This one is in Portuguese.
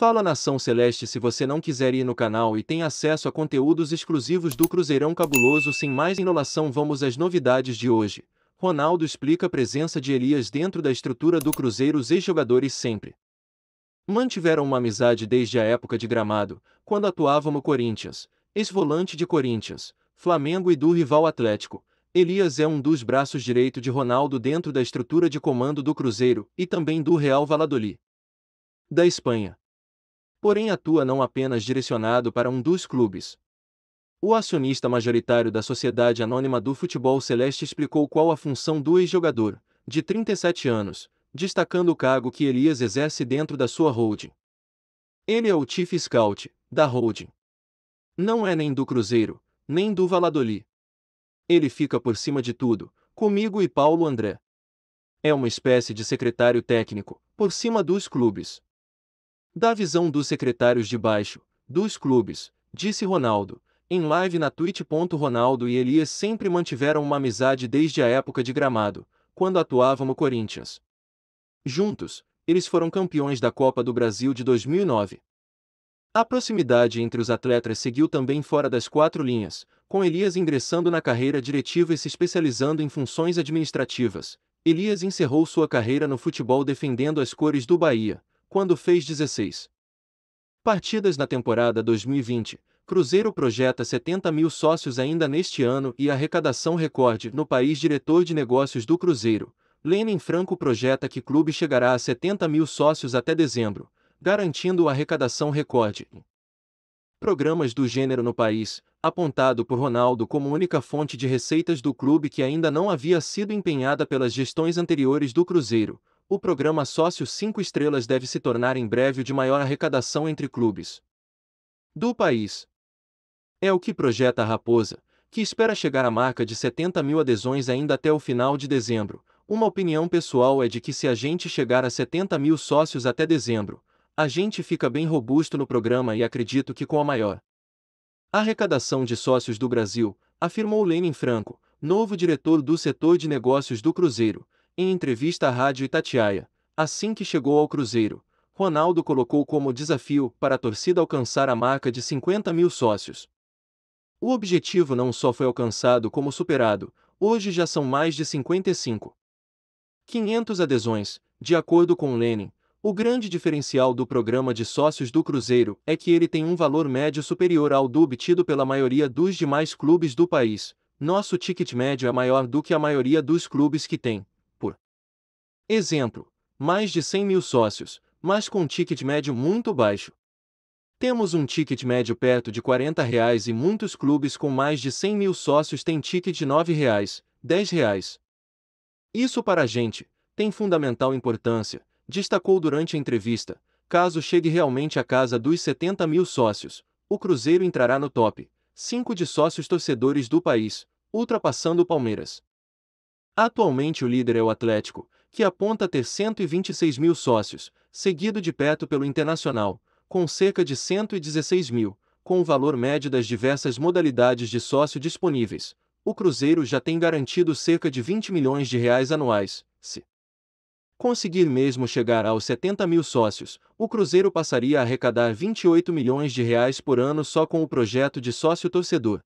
Fala Nação Celeste se você não quiser ir no canal e tem acesso a conteúdos exclusivos do Cruzeirão Cabuloso sem mais enrolação vamos às novidades de hoje. Ronaldo explica a presença de Elias dentro da estrutura do Cruzeiro os ex-jogadores sempre. Mantiveram uma amizade desde a época de Gramado, quando atuavam no Corinthians, ex-volante de Corinthians, Flamengo e do rival Atlético. Elias é um dos braços direito de Ronaldo dentro da estrutura de comando do Cruzeiro e também do Real Valladolid. Da Espanha, porém atua não apenas direcionado para um dos clubes. O acionista majoritário da Sociedade Anônima do Futebol Celeste explicou qual a função do ex-jogador, de 37 anos, destacando o cargo que Elias exerce dentro da sua holding. Ele é o Chief Scout, da holding. Não é nem do Cruzeiro, nem do Valladolid. Ele fica por cima de tudo, comigo e Paulo André. É uma espécie de secretário técnico, por cima dos clubes. Da visão dos secretários de baixo, dos clubes, disse Ronaldo, em live na Twitch. Ronaldo e Elias sempre mantiveram uma amizade desde a época de Gramado, quando atuavam no Corinthians. Juntos, eles foram campeões da Copa do Brasil de 2009. A proximidade entre os atletas seguiu também fora das quatro linhas, com Elias ingressando na carreira diretiva e se especializando em funções administrativas. Elias encerrou sua carreira no futebol defendendo as cores do Bahia, quando fez 16 partidas na temporada 2020. Cruzeiro projeta 70 mil sócios ainda neste ano e arrecadação recorde no país. Diretor de negócios do Cruzeiro, Lenin Franco projeta que clube chegará a 70 mil sócios até dezembro, garantindo arrecadação recorde. Programas do gênero no país, apontado por Ronaldo como única fonte de receitas do clube que ainda não havia sido empenhada pelas gestões anteriores do Cruzeiro, o programa Sócios 5 Estrelas deve se tornar em breve o de maior arrecadação entre clubes do país. É o que projeta a Raposa, que espera chegar à marca de 70 mil adesões ainda até o final de dezembro. Uma opinião pessoal é de que se a gente chegar a 70 mil sócios até dezembro, a gente fica bem robusto no programa e acredito que com a maior arrecadação de sócios do Brasil, afirmou Lenin Franco, novo diretor do setor de negócios do Cruzeiro, em entrevista à Rádio Itatiaia, assim que chegou ao Cruzeiro, Ronaldo colocou como desafio para a torcida alcançar a marca de 50 mil sócios. O objetivo não só foi alcançado como superado, hoje já são mais de 55. 500 adesões, de acordo com Lenin. O grande diferencial do programa de sócios do Cruzeiro é que ele tem um valor médio superior ao do obtido pela maioria dos demais clubes do país. Nosso ticket médio é maior do que a maioria dos clubes que tem, Exemplo: mais de 100 mil sócios, mas com um ticket médio muito baixo. Temos um ticket médio perto de 40 reais e muitos clubes com mais de 100 mil sócios têm ticket de 9 reais, 10 reais. Isso para a gente tem fundamental importância, destacou durante a entrevista. Caso chegue realmente à casa dos 70 mil sócios, o Cruzeiro entrará no top 5 de sócios torcedores do país, ultrapassando o Palmeiras. Atualmente o líder é o Atlético, que aponta ter 126 mil sócios, seguido de perto pelo Internacional, com cerca de 116 mil, com o valor médio das diversas modalidades de sócio disponíveis. O Cruzeiro já tem garantido cerca de 20 milhões de reais anuais, se conseguir mesmo chegar aos 70 mil sócios, o Cruzeiro passaria a arrecadar 28 milhões de reais por ano só com o projeto de sócio torcedor.